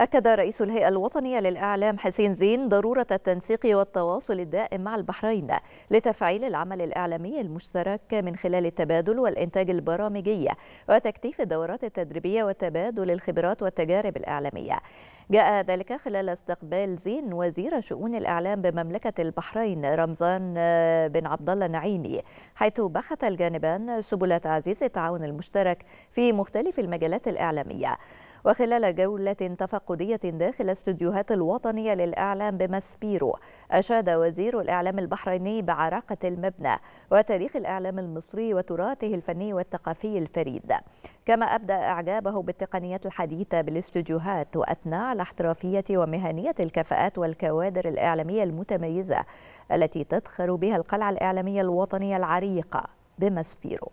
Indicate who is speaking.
Speaker 1: أكد رئيس الهيئة الوطنية للإعلام حسين زين ضرورة التنسيق والتواصل الدائم مع البحرين لتفعيل العمل الإعلامي المشترك من خلال التبادل والإنتاج البرامجي وتكثيف الدورات التدريبية وتبادل الخبرات والتجارب الإعلامية جاء ذلك خلال استقبال زين وزير شؤون الإعلام بمملكة البحرين رمضان آه، بن عبد الله نعيمي حيث بحث الجانبان سبل تعزيز التعاون المشترك في مختلف المجالات الإعلامية وخلال جولة تفقدية داخل استديوهات الوطنية للإعلام بمسبيرو أشاد وزير الإعلام البحريني بعراقة المبنى وتاريخ الإعلام المصري وتراثه الفني والثقافي الفريد كما أبدى إعجابه بالتقنيات الحديثة بالاستديوهات وأثنى على احترافية ومهنية الكفاءات والكوادر الإعلامية المتميزة التي تدخر بها القلعة الإعلامية الوطنية العريقة بمسبيرو